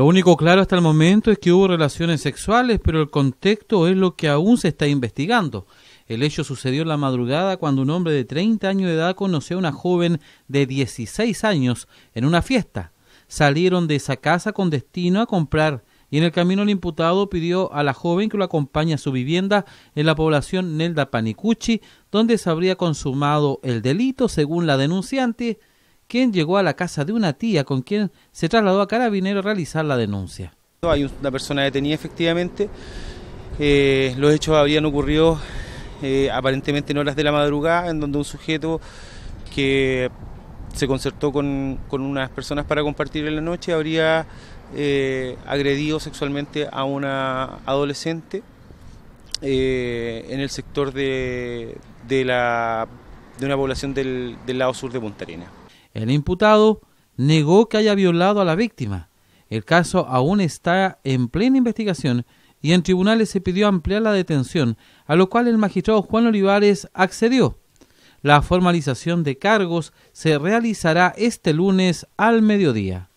Lo único claro hasta el momento es que hubo relaciones sexuales, pero el contexto es lo que aún se está investigando. El hecho sucedió en la madrugada cuando un hombre de 30 años de edad conoció a una joven de 16 años en una fiesta. Salieron de esa casa con destino a comprar y en el camino el imputado pidió a la joven que lo acompañe a su vivienda en la población Nelda Panicucci, donde se habría consumado el delito, según la denunciante, quien llegó a la casa de una tía con quien se trasladó a Carabinero a realizar la denuncia. Hay una persona detenida efectivamente. Eh, los hechos habían ocurrido eh, aparentemente en horas de la madrugada, en donde un sujeto que se concertó con, unas personas para compartir en la noche habría eh, agredido sexualmente a una adolescente en el sector de, de, una población del, del lado sur de Punta Arenas. El imputado negó que haya violado a la víctima. El caso aún está en plena investigación y en tribunales se pidió ampliar la detención, a lo cual el magistrado Juan Olivares accedió. La formalización de cargos se realizará este lunes al mediodía.